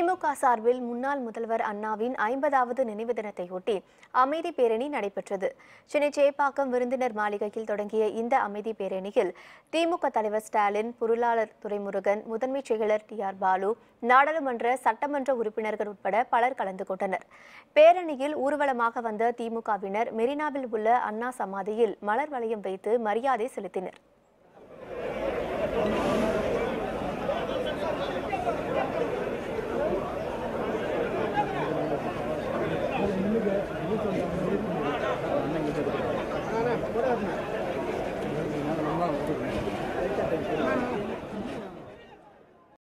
திமுக சார்பில் முன்னாள் முதல்வர் அண்ணாவின் ஐம்பதாவது நினைவு தினத்தையொட்டி அமைதி பேரணி நடைபெற்றது சென்னை சேப்பாக்கம் விருந்தினர் மாளிகையில் தொடங்கிய இந்த அமைதி பேரணியில் திமுக தலைவர் ஸ்டாலின் பொருளாளர் துரைமுருகன் முதன்மைச் செயலர் டி ஆர் பாலு நாடாளுமன்ற சட்டமன்ற உறுப்பினர்கள் உட்பட பலர் கலந்து கொண்டனர் பேரணியில் ஊர்வலமாக வந்த திமுகவினர் மெரினாவில் உள்ள அண்ணா சமாதியில் மலர் வளையம் வைத்து மரியாதை செலுத்தினர்